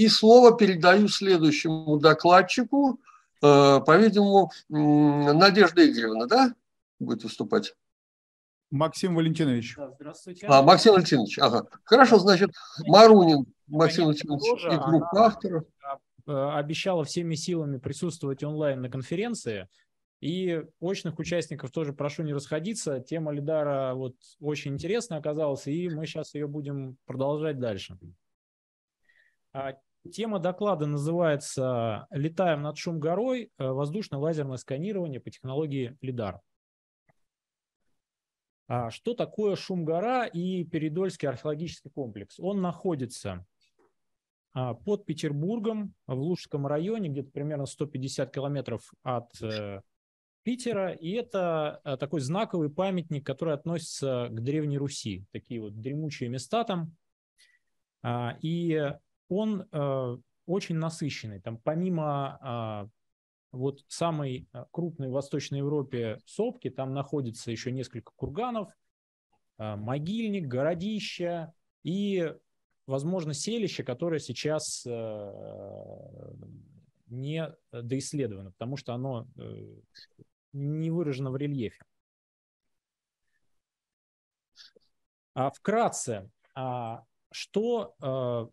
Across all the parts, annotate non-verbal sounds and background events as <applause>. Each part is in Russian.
И слово передаю следующему докладчику, э, по-видимому, Надежда Игоревна, да, будет выступать? Максим Валентинович. Да, здравствуйте. А, Максим Валентинович, ага. Хорошо, значит, ну, Марунин ну, Максим Валентинович тоже, и группа она авторов. Э, обещала всеми силами присутствовать онлайн на конференции. И очных участников тоже прошу не расходиться. Тема Лидара вот очень интересная оказалась, и мы сейчас ее будем продолжать дальше. А Тема доклада называется «Летаем над шум горой. Воздушно-лазерное сканирование по технологии лидар». А, что такое Шумгора и Передольский археологический комплекс? Он находится а, под Петербургом в Лужском районе, где-то примерно 150 километров от э, Питера, и это а, такой знаковый памятник, который относится к Древней Руси. Такие вот дремучие места там. И он э, очень насыщенный. Там помимо э, вот самой а, крупной в Восточной Европе сопки, там находится еще несколько курганов, э, могильник, городища и, возможно, селище, которое сейчас э, не доисследовано, потому что оно э, не выражено в рельефе. А вкратце, а что э,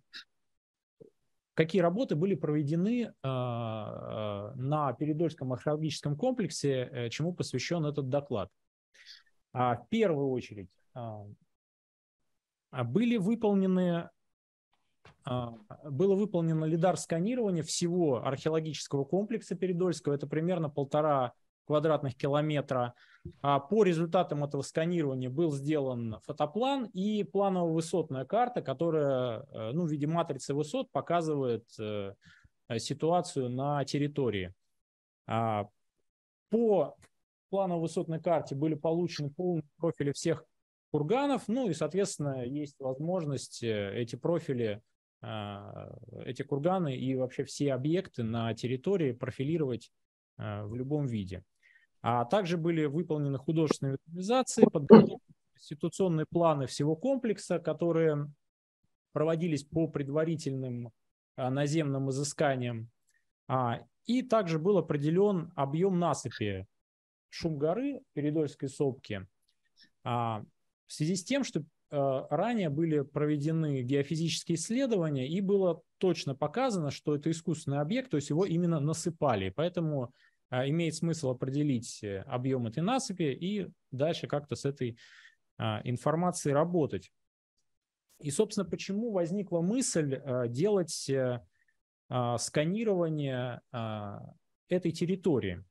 какие работы были проведены а, а, на Передольском археологическом комплексе, э, чему посвящен этот доклад. А, в первую очередь были выполнены было выполнено лидар-сканирование всего археологического комплекса Передольского. Это примерно полтора квадратных километра. А по результатам этого сканирования был сделан фотоплан и планово-высотная карта, которая э, ну, в виде матрицы высот показывает э, ситуацию на территории. А по планово-высотной карте были получены полные профили всех курганов, ну и, соответственно, есть возможность э, эти профили, эти курганы и вообще все объекты на территории профилировать в любом виде. А также были выполнены художественные визуализации, подготовлены конституционные планы всего комплекса, которые проводились по предварительным а, наземным изысканиям. А, и также был определен объем насыпи шум горы Передольской сопки. А, в связи с тем, что ранее были проведены геофизические исследования и было точно показано, что это искусственный объект, то есть его именно насыпали. Поэтому а, имеет смысл определить э, объем этой насыпи и дальше как-то с этой а, информацией работать. И, собственно, почему возникла мысль а, делать э, сканирование этой территории.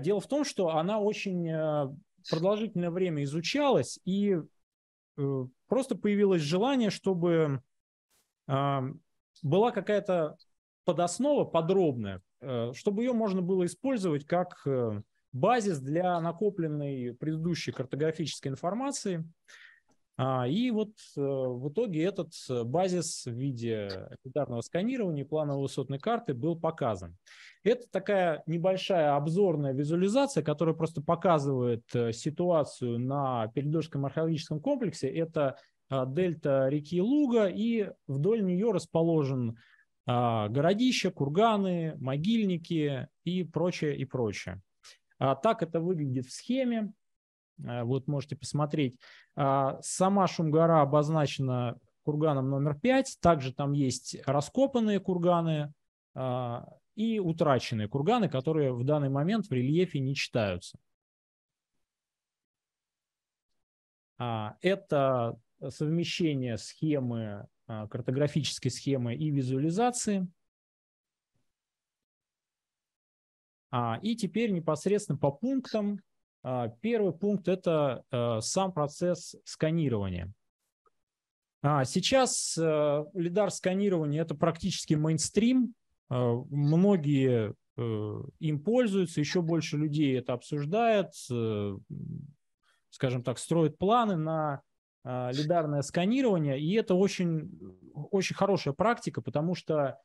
Дело в том, что она очень э, продолжительное время изучалась, и просто появилось желание, чтобы была какая-то подоснова подробная, Э, чтобы ее можно было использовать как э, базис для накопленной предыдущей картографической информации. А, и вот э, в итоге этот базис в виде ударного сканирования плановой высотной карты был показан. Это такая небольшая обзорная визуализация, которая просто показывает ситуацию на Передорском археологическом комплексе. Это дельта реки Луга, и вдоль нее расположен а, городища, курганы, могильники и прочее, и прочее. А, так это выглядит в схеме. А, вот можете посмотреть. Сама Шумгара обозначена курганом номер 5. Также там есть раскопанные курганы и утраченные курганы, которые в данный момент в рельефе не читаются. Это совмещение схемы, а, картографической схемы и визуализации. А, и теперь непосредственно по пунктам. А, первый пункт – это сам процесс сканирования. Сейчас лидар сканирования – это практически мейнстрим. Многие э, им пользуются, еще больше людей это обсуждает, э, скажем так, строят планы на а, лидарное сканирование, и это очень, очень хорошая практика, потому что,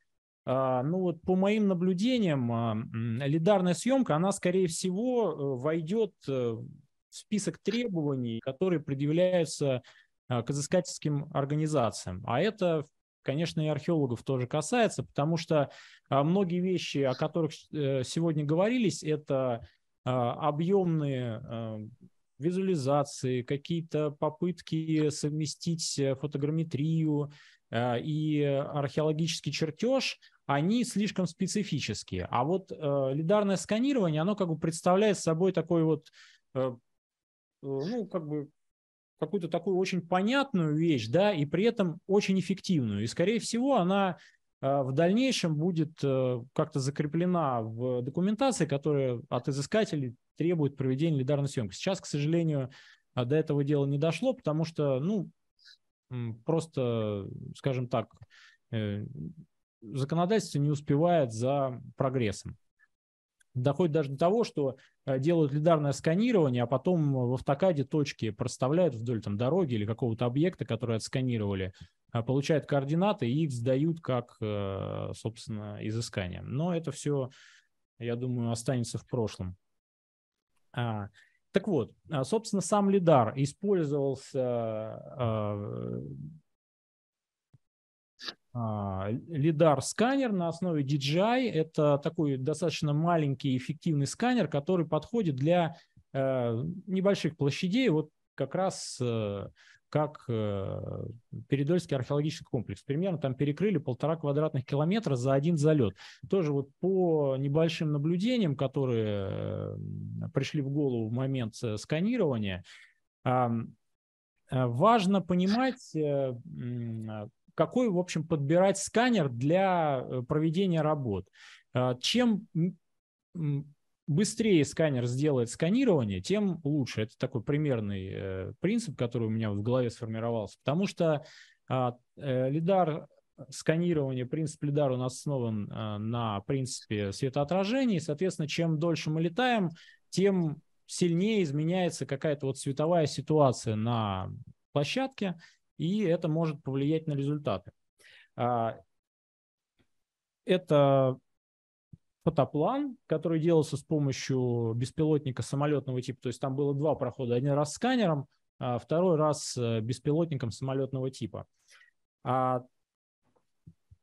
а, ну вот по моим наблюдениям, а, лидарная съемка, она, скорее всего, э, войдет э, в список требований, которые предъявляются к изыскательским организациям. А это, конечно, и археологов тоже касается, потому что многие вещи, о которых э, сегодня говорились, это объемные визуализации, какие-то попытки совместить э, фотограмметрию э, и э, археологический чертеж, они слишком специфические. А вот лидарное сканирование, оно как бы представляет собой такой вот, ну, как бы какую-то такую очень понятную вещь, да, и при этом очень эффективную. И, скорее всего, она в дальнейшем будет как-то закреплена в документации, которая от изыскателей требует проведения лидарной съемки. Сейчас, к сожалению, а, до этого дела не дошло, потому что, ну, просто, скажем так, э, законодательство не успевает за прогрессом. Доходит даже до того, что э, делают лидарное сканирование, а потом в автокаде точки проставляют вдоль там, дороги или какого-то объекта, который отсканировали, а, получают координаты и их сдают как, э, собственно, изыскание. Но это все, я думаю, останется в прошлом. А, так вот, а, собственно, сам лидар использовался а, лидар-сканер на основе DJI. Это такой достаточно маленький эффективный сканер, который подходит для небольших площадей. Вот как раз как э, Передольский археологический комплекс. Примерно там перекрыли полтора квадратных километра за один залет. Тоже вот по небольшим наблюдениям, которые э, пришли в голову в момент э, сканирования, важно понимать, какой, в общем, подбирать сканер для проведения работ. Чем быстрее сканер сделает сканирование, тем лучше. Это такой примерный э, принцип, который у меня в голове сформировался. Потому что э, э, лидар сканирования, принцип лидара у нас основан э, на принципе светоотражения. И, соответственно, чем дольше мы летаем, тем сильнее изменяется какая-то вот световая ситуация на площадке, и это может повлиять на результаты. Э, это фотоплан, который делался с помощью беспилотника самолетного типа. То есть там было два прохода. Один раз сканером, а второй раз э, беспилотником самолетного типа. А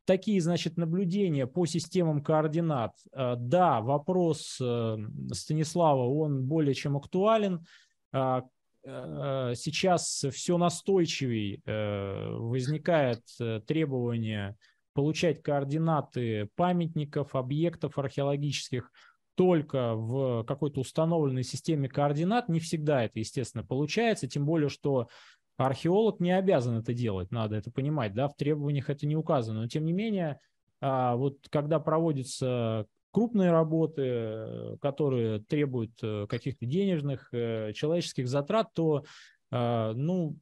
такие, значит, наблюдения по системам координат. Э, да, вопрос э, Станислава, он более чем актуален. А, сейчас все настойчивее возникает требование получать координаты памятников, объектов археологических только в какой-то установленной системе координат. Не всегда это, естественно, получается, тем более, что археолог не обязан это делать, надо это понимать, да, в требованиях это не указано. Но, тем не менее, а, вот когда проводятся крупные работы, которые требуют э, каких-то денежных, э, человеческих затрат, то э, ну,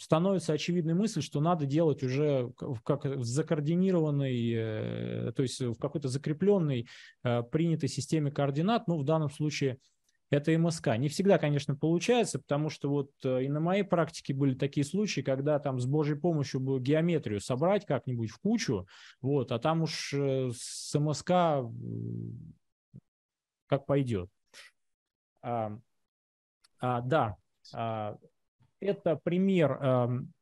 становится очевидной мысль, что надо делать уже как в закоординированной, э, то есть в какой-то закрепленной э, принятой системе координат, ну, в данном случае это МСК. Не всегда, конечно, получается, потому что вот э, и на моей практике были такие случаи, когда там с Божьей помощью было геометрию собрать как-нибудь в кучу, вот, а там уж с МСК как пойдет. А, а, да, а, это пример эм,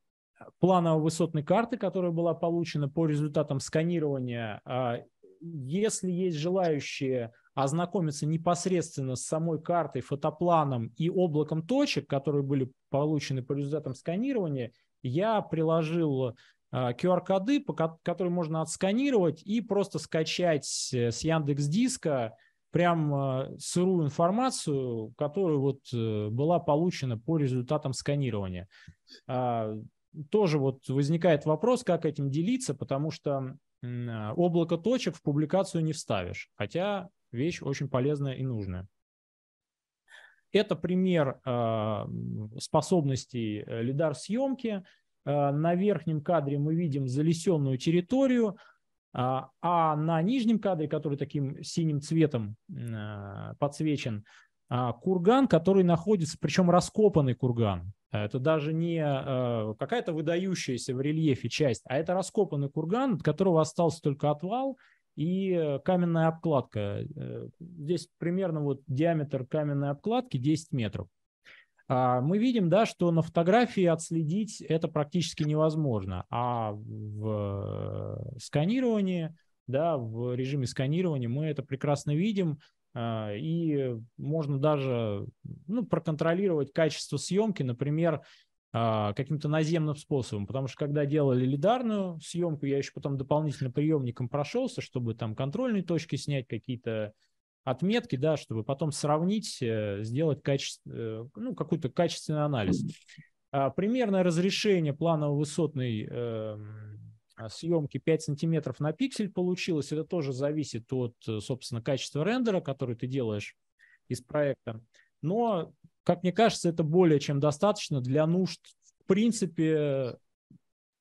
планово-высотной карты, которая была получена по результатам сканирования. А если есть желающие ознакомиться непосредственно с самой картой, фотопланом и облаком точек, которые были получены по результатам сканирования, я приложил QR-коды, а, которые можно отсканировать и просто скачать с Яндекс Диска прям э, сырую информацию, которая вот э, была получена по результатам сканирования. А, тоже вот возникает вопрос, как этим делиться, потому что а, облако точек в публикацию не вставишь, хотя вещь очень полезная и нужная. Это пример а, способностей э, лидар съемки. На верхнем кадре мы видим залесенную территорию, а, а на нижнем кадре, который таким синим цветом э, подсвечен, а, курган, который находится, причем раскопанный курган. А, это даже не э, какая-то выдающаяся в рельефе часть, а это раскопанный курган, от которого остался только отвал и каменная обкладка. Э, здесь примерно вот диаметр каменной обкладки 10 метров. А, мы видим, да, что на фотографии отследить это практически невозможно, а в э, сканировании, да, в режиме сканирования мы это прекрасно видим, а, и можно даже ну, проконтролировать качество съемки, например, а, каким-то наземным способом, потому что когда делали лидарную съемку, я еще потом дополнительно приемником прошелся, чтобы там контрольные точки снять, какие-то отметки, да, чтобы потом сравнить, э, сделать качество, э, ну, какой-то качественный анализ. А, примерное разрешение планово-высотной эм, съемки 5 сантиметров на пиксель получилось. Это тоже зависит от, э, собственно, качества рендера, который ты делаешь из проекта. Но, как мне кажется, это более чем достаточно для нужд, в принципе,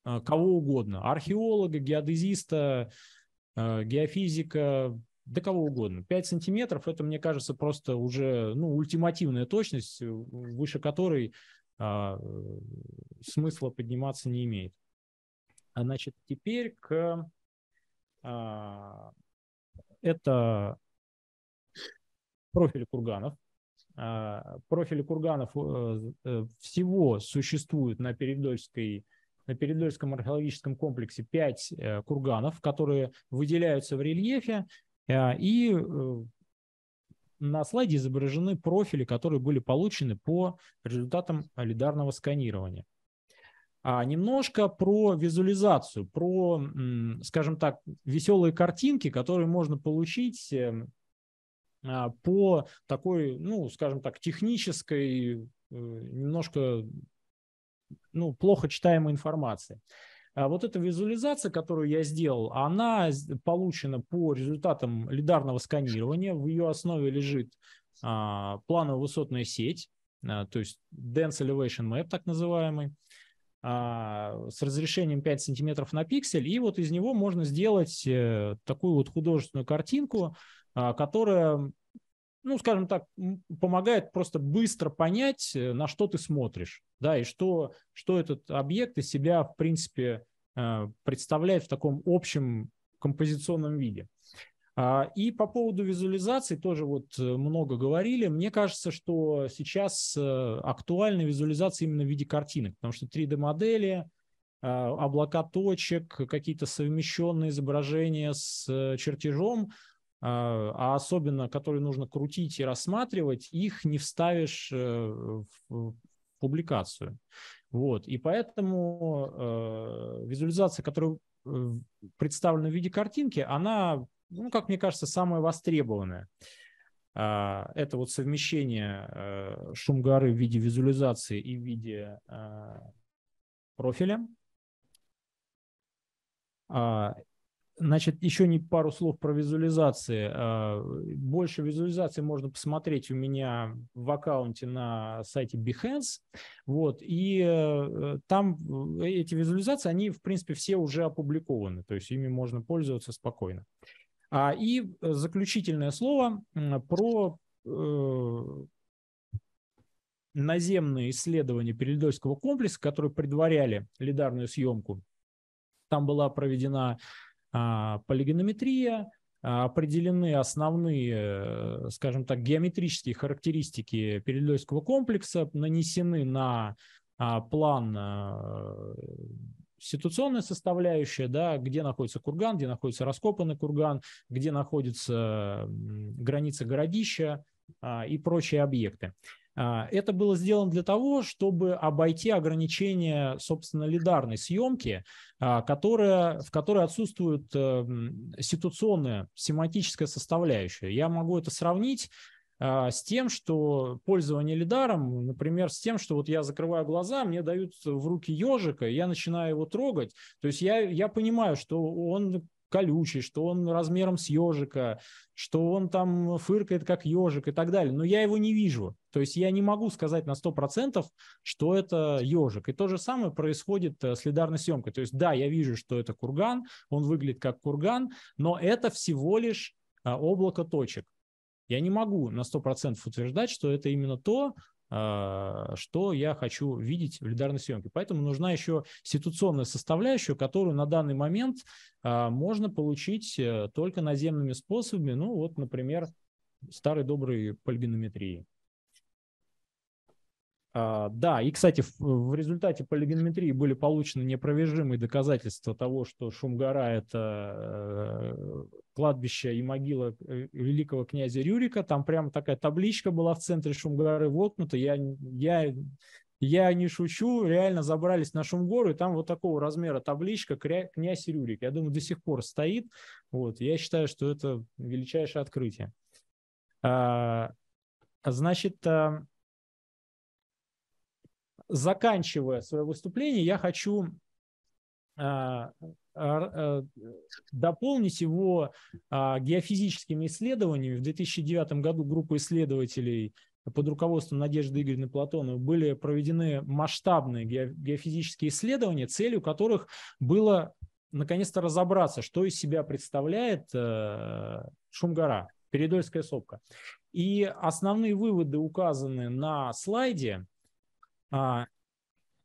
кого угодно. Археолога, геодезиста, геофизика, до кого угодно. 5 сантиметров – это, мне кажется, просто уже ну, ультимативная точность, э, выше которой а, э, смысла подниматься не имеет. А, значит, теперь к… А, это профили курганов. А, профили курганов э, всего существует на Передольской на Передольском археологическом комплексе 5 курганов, которые выделяются в рельефе. А, и э, на слайде изображены профили, которые были получены по результатам лидарного сканирования. А немножко про визуализацию, про, скажем так, веселые картинки, которые можно получить эм, а, по такой, ну, скажем так, технической, э, немножко ну, плохо читаемой информации. А вот эта визуализация, которую я сделал, она получена по результатам лидарного сканирования. В ее основе лежит а, планово-высотная сеть, а, то есть Dense Elevation Map, так называемый, а, с разрешением 5 сантиметров на пиксель. И вот из него можно сделать э, такую вот художественную картинку, а, которая ну, скажем так, помогает просто быстро понять, э, на что ты смотришь, да, и что, что этот объект из себя, в принципе, э, представляет в таком общем композиционном виде. А, и по поводу визуализации тоже вот э, много говорили. Мне кажется, что сейчас актуальна визуализация именно в виде картинок, потому что 3D-модели, а, облака точек, какие-то совмещенные изображения с чертежом, а, а особенно которые нужно крутить и рассматривать, их не вставишь э, в публикацию. Вот. И поэтому э, визуализация, которая э, представлена в виде картинки, она, ну, как мне кажется, самая востребованная. А, это вот совмещение шум горы в виде визуализации и в виде профиля. А, Значит, еще не пару слов про визуализации. А, больше визуализации можно посмотреть у меня в аккаунте на сайте Behance. Вот, и э, там э, эти визуализации, они, в принципе, все уже опубликованы, то есть ими можно пользоваться спокойно. А, и заключительное слово про э, наземные исследования Перельдольского комплекса, которые предваряли лидарную съемку. Там была проведена а, полигонометрия, а, определены основные, э, скажем так, геометрические характеристики Передольского комплекса, нанесены на а, план ситуационная составляющая, да, где находится курган, где находится раскопанный курган, где находится граница городища и прочие объекты. А, это было сделано для того, чтобы обойти ограничения, собственно, лидарной съемки, а, которая, в которой отсутствует эм, ситуационная, семантическая составляющая. Я могу это сравнить а, с тем, что пользование лидаром, например, с тем, что вот я закрываю глаза, мне дают в руки ежика, я начинаю его трогать. То есть я, я понимаю, что он колючий, что он размером с ежика, что он там фыркает как ежик и так далее. Но я его не вижу. То есть я не могу сказать на 100%, что это ежик. И то же самое происходит э, с лидарной съемкой. То есть да, я вижу, что это курган, он выглядит как курган, но это всего лишь э, облако точек. Я не могу на 100% утверждать, что это именно то, а, что я хочу видеть в лидарной съемке. Поэтому нужна еще ситуационная составляющая, которую на данный момент а, можно получить э, только наземными способами. Ну вот, например, старой доброй пальбинометрии. А, да, и, кстати, в результате полигонометрии были получены непровержимые доказательства того, что Шумгара – это э, кладбище и могила э, великого князя Рюрика. Там прямо такая табличка была в центре Шумгоры воткнута. Я, я, я не шучу, реально забрались на Шумгору, и там вот такого размера табличка «Князь Рюрик». Я думаю, до сих пор стоит. Вот, я считаю, что это величайшее открытие. А, значит, э, заканчивая свое выступление, я хочу э, э, дополнить его а, геофизическими исследованиями. В 2009 году группа исследователей под руководством Надежды Игоревны Платоновой были проведены масштабные геофизические исследования, целью которых было наконец-то разобраться, что из себя представляет э, Шумгора, Передольская сопка. И основные выводы указаны на слайде. А,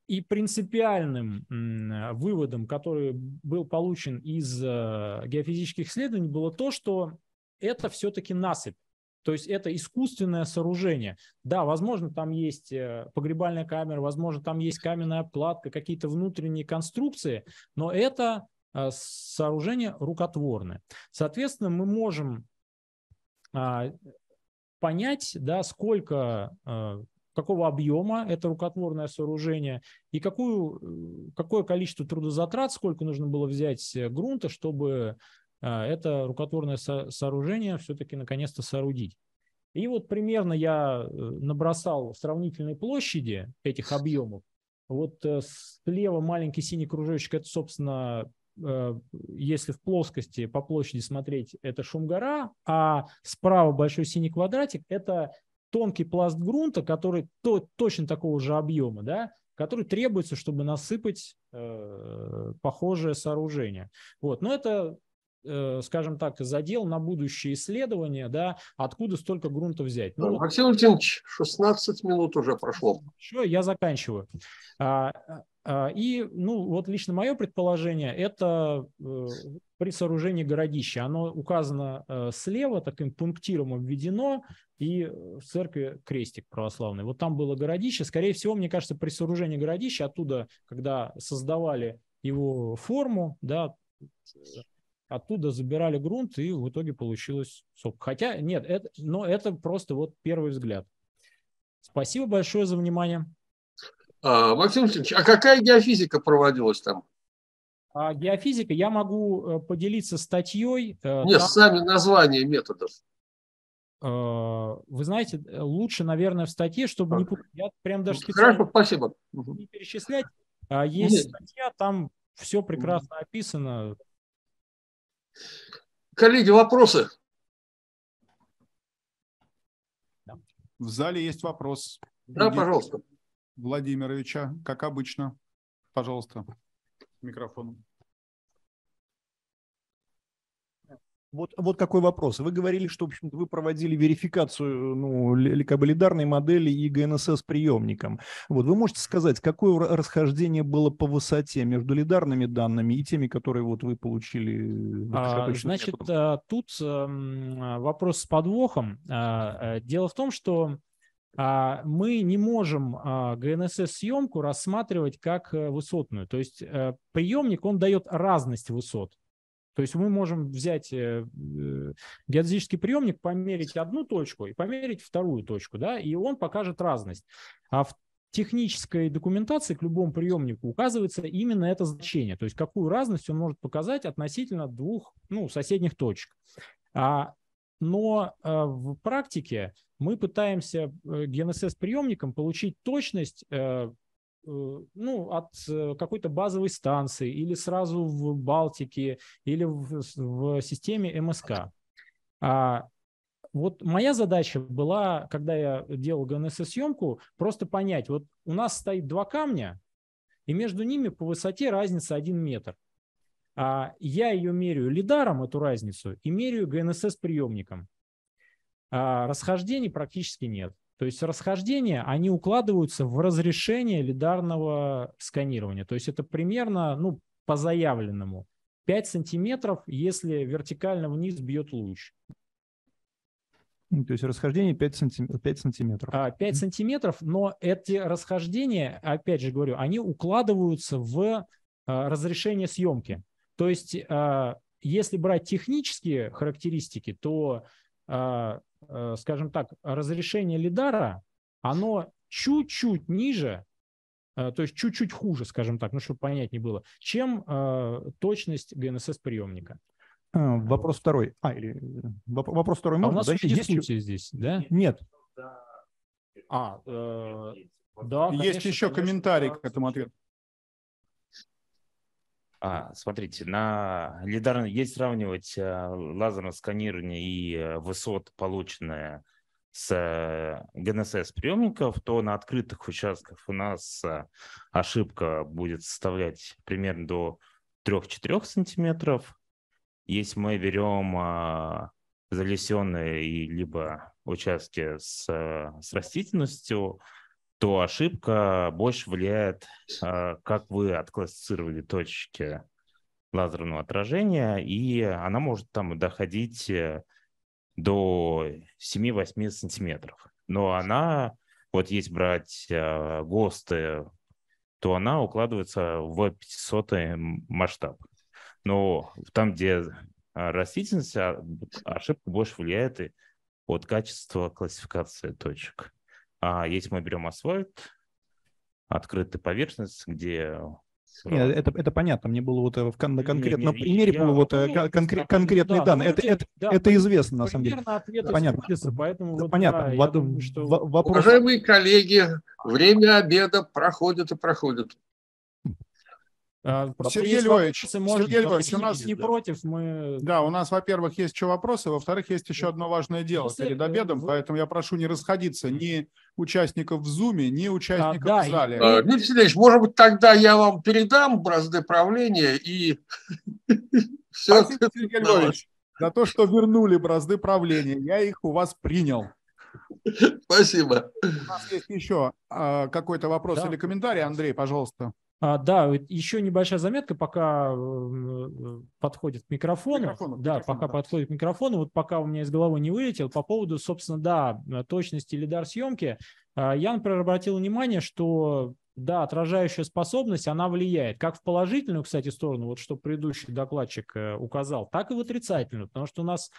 и принципиальным э, выводом, который был получен из э, геофизических исследований, было то, что это все-таки насыпь. То есть это искусственное сооружение. Да, возможно, там есть э, погребальная камера, возможно, там есть каменная обкладка, какие-то внутренние конструкции, но это сооружение рукотворное. Соответственно, мы можем а, понять, да, сколько какого объема это рукотворное сооружение и какую, э, какое количество трудозатрат, сколько нужно было взять э, грунта, чтобы э, это рукотворное со- сооружение все-таки наконец-то соорудить. И вот примерно я набросал в сравнительной площади этих объемов. Вот слева маленький синий кружочек, это, собственно, если в плоскости по площади смотреть, это Шумгора, а справа большой синий квадратик – это тонкий пласт грунта, который то, точно такого же объема, да, который требуется, чтобы насыпать э, похожее сооружение. Вот. Но это э, скажем так, задел на будущее исследования, да, откуда столько грунта взять. Ну, Максим Валентинович, 16 минут уже прошло. Все, я заканчиваю. А, а, и, ну, вот лично мое предположение, это э, при сооружении городища. Оно указано э, слева, таким пунктиром обведено, и э, в церкви крестик православный. Вот там было городище. Скорее всего, мне кажется, при сооружении городища оттуда, когда создавали его форму, да, оттуда забирали грунт, и в итоге получилось соп. Хотя, нет, это, но это просто вот первый взгляд. Спасибо большое за внимание. А, Максим Алексеевич, а какая геофизика проводилась там? А геофизика, я могу э, поделиться статьей. Э, Нет, там... сами названия методов. Э, вы знаете, лучше, наверное, в статье, чтобы не... Я прям даже специально... Хорошо, спасибо. Не перечислять. А, есть Нет. статья, там все прекрасно описано. Коллеги, вопросы? В зале есть вопрос. Да, Где... пожалуйста. Владимировича, как обычно. Пожалуйста, микрофон. Вот, вот какой вопрос. Вы говорили, что в общем вы проводили верификацию ну, ликоболидарной модели и ГНСС приемником. Вот вы можете сказать, какое расхождение было по высоте между лидарными данными и теми, которые вот вы получили? А, значит, методом? А, тут эм, вопрос с подвохом. А, э, дело в том, что а, мы не можем а, гнсс съемку рассматривать как э, высотную. То есть э, приемник, он дает разность высот. То есть мы можем взять э, геодезический приемник, померить одну точку и померить вторую точку, да, и он покажет разность. А в технической документации к любому приемнику указывается именно это значение, то есть какую разность он может показать относительно двух ну, соседних точек. А, но в практике мы пытаемся э, GNSS-приемником получить точность э, э, ну, от какой-то базовой станции или сразу в Балтике или в, в системе МСК. А вот моя задача была, когда я делал ГНСС-съемку, просто понять, вот у нас стоит два камня, и между ними по высоте разница один метр. А я ее меряю лидаром, эту разницу, и меряю ГНСС-приемником. А, расхождений практически нет. То есть расхождения, они укладываются в разрешение лидарного сканирования. То есть это примерно, ну, по заявленному. 5 сантиметров, если вертикально вниз бьет луч. Ну, то есть расхождение 5, сантим... 5 сантиметров. 5 а, сантиметров, но эти расхождения, опять же говорю, они укладываются в а, разрешение съемки. То есть если брать технические характеристики, то Э, скажем так, разрешение лидара, оно чуть-чуть ниже, э, то есть чуть-чуть хуже, скажем так, ну, чтобы понять не было, чем э, точность ГНСС-приемника. А, вопрос второй. А, или вопрос второй. А можно? у нас да, дискуссия есть... здесь, да? Нет. А, э, да, Есть конечно, еще конечно, комментарий к этому ответу. А, смотрите, на лидарно, если сравнивать э, лазерное сканирование и э, высот, полученные с э, ГНСС приемников, то на открытых участках у нас ошибка будет составлять примерно до 3-4 сантиметров. Если мы берем а, залесенные и либо участки с, с растительностью, то ошибка больше влияет, а, как вы отклассифицировали точки лазерного отражения, и она может там доходить э, до 7-8 сантиметров. Но она, вот есть брать а, ГОСТы, то она укладывается в 500 масштаб. Но там, где а, растительность, ошибка больше влияет и от качества классификации точек. А если мы берем асфальт, открытая поверхность, где э, нет, это, это понятно. Мне было вот э, в кон- на конкретном примере я, вот э, ну, конкре- конкретные да, данные. Ну, это, это, да, это известно на самом деле. понятно. поэтому да, вот, понятно. Да, думаю, что... вопрос... Уважаемые коллеги, время обеда проходит и проходит. А, Сергей Львович, Сергей Львович, у нас не да. против, мы... Да, у нас, во-первых, есть еще вопросы, во-вторых, есть еще одно важное дело После... перед э, обедом, вы... поэтому я прошу не расходиться ни участников в Зуме, ни а, участников а, да, в зале. И... Э, Дмитрий Сергеевич, может быть, тогда я вам передам бразды правления и... <laughs> Все Спасибо, Сергей Львович, за то, что вернули бразды правления. Я их у вас принял. <laughs> Спасибо. У нас есть еще а, какой-то вопрос или комментарий, Андрей, пожалуйста. А, да, еще небольшая заметка, пока э, э, подходит к микрофону. микрофону да, микрофону, пока да. подходит к микрофону, вот пока у меня из головы не вылетел, по поводу, собственно, да, точности лидар съемки. А, я, например, обратил внимание, что да, отражающая способность, она влияет как в положительную, кстати, сторону, вот что предыдущий докладчик э, указал, так и в отрицательную, потому что у нас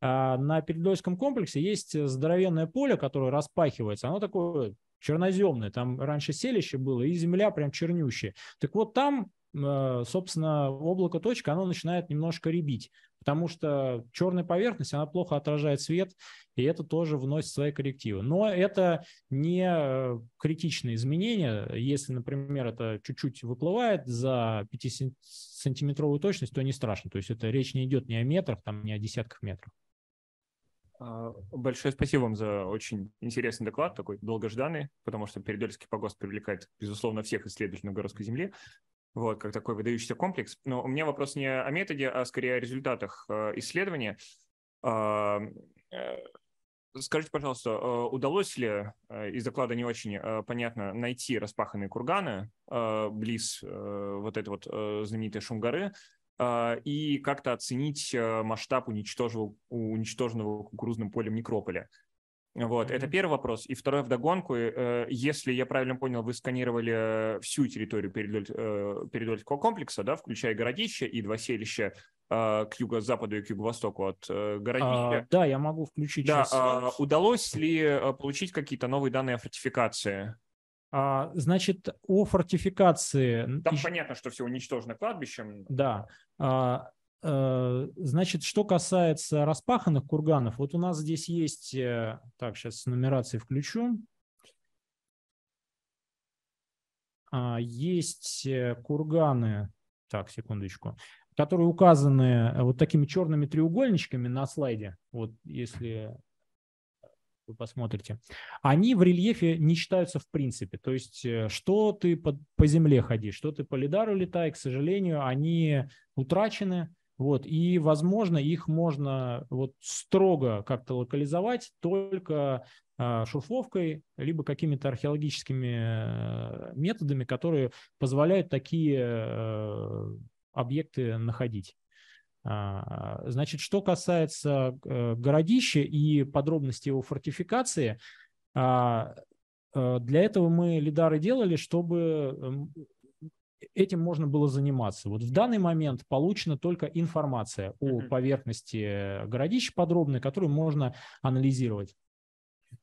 а, на Передольском комплексе есть здоровенное поле, которое распахивается. Оно такое черноземное, там раньше селище было, и земля прям чернющая. Так вот там э, собственно, облако точка, оно начинает немножко ребить, потому что черная поверхность, она плохо отражает свет, и это тоже вносит свои коррективы. Но это не э, критичные изменения. Если, например, это чуть-чуть выплывает за 5-сантиметровую точность, то не страшно. То есть это речь не идет не о метрах, там, не о десятках метров. А, большое спасибо вам за очень интересный доклад, такой долгожданный, потому что Передольский погост привлекает, безусловно, всех исследователей Новгородской земли, вот, как такой выдающийся комплекс. Но у меня вопрос не о методе, а скорее о результатах э, исследования. А, э, скажите, пожалуйста, э, удалось ли, из доклада не очень понятно, найти распаханные курганы близ вот этой вот знаменитой Шумгоры, а, и как-то оценить э, масштаб уничтоженного кукурузным полем некрополя. Вот, mm-hmm. это первый вопрос. И второй вдогонку, э, э, если я правильно понял, вы сканировали всю территорию Передольского э, комплекса, да, включая городище и два селища а, к юго-западу и к юго-востоку от городища. А, да, я могу включить. Да, сейчас. А, удалось ли получить какие-то новые данные о фортификации? А, значит, о фортификации. Там Ищ... понятно, что все уничтожено кладбищем. Да. А, а, значит, что касается распаханных курганов, вот у нас здесь есть, э, так, сейчас нумерации включу. А, есть э, курганы, так, секундочку, которые указаны вот такими черными треугольничками на слайде. Вот если вы посмотрите, они в рельефе не считаются в принципе. То есть, э, что ты по, по земле ходи, что ты по лидару летай, к сожалению, они утрачены. Вот, и, возможно, их можно вот строго как-то локализовать только а, шурфовкой, либо какими-то археологическими э, методами, которые позволяют такие э, объекты находить. А, значит, что касается э, городища и подробностей его фортификации, а, э, для этого мы лидары делали, чтобы эм, этим можно было заниматься. Вот в данный момент получена только информация о поверхности э, городища подробная, которую можно анализировать.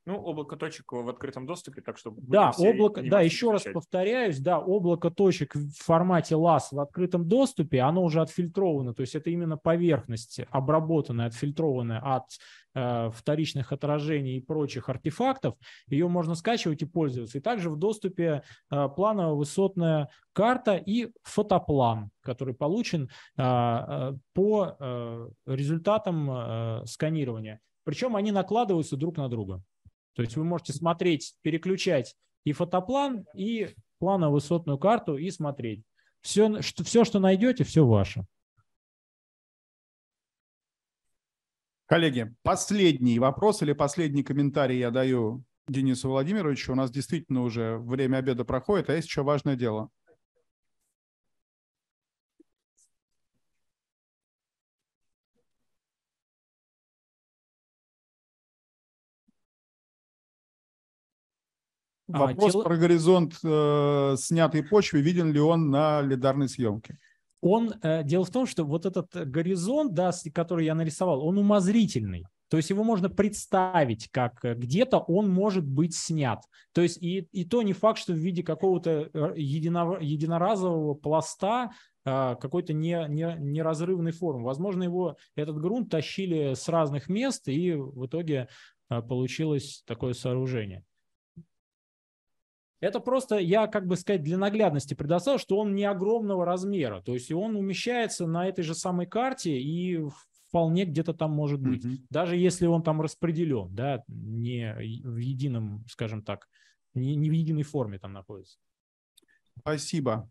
Ну, облако точек в открытом доступе, так что... Да, облако, да, еще раз повторяюсь, да, облако точек в формате LAS в открытом доступе, оно уже отфильтровано, то есть это именно поверхность, обработанная, отфильтрованная от э, вторичных отражений и прочих артефактов, ее можно скачивать и пользоваться. И также в доступе э, планово-высотная карта и фотоплан, который получен э, э по э, результатам э, сканирования. Причем они накладываются друг на друга. То есть вы можете смотреть, переключать и фотоплан, и планово-высотную карту и смотреть. Все, что, все, что найдете, все ваше. Коллеги, последний вопрос или последний комментарий я даю Денису Владимировичу. У нас действительно уже время обеда проходит, а есть еще важное дело. А, Вопрос а, тел... про горизонт э, снятой почвы, виден ли он на лидарной съемке? Он, э, дело в том, что вот этот горизонт, да, который я нарисовал, он умозрительный. То есть его можно представить, как э, где-то он может быть снят. То есть и, и то не факт, что в виде какого-то э, едино, единоразового пласта э, какой-то не, не, неразрывной формы. Возможно, его этот грунт тащили с разных мест, и в итоге получилось такое сооружение. Это просто я, как бы сказать, для наглядности предоставил, что он не огромного размера. То есть он умещается на этой же самой карте и вполне где-то там может быть. Mm-hmm. Даже если он там распределен, да, не в едином, скажем так, не, не в единой форме там находится. Спасибо.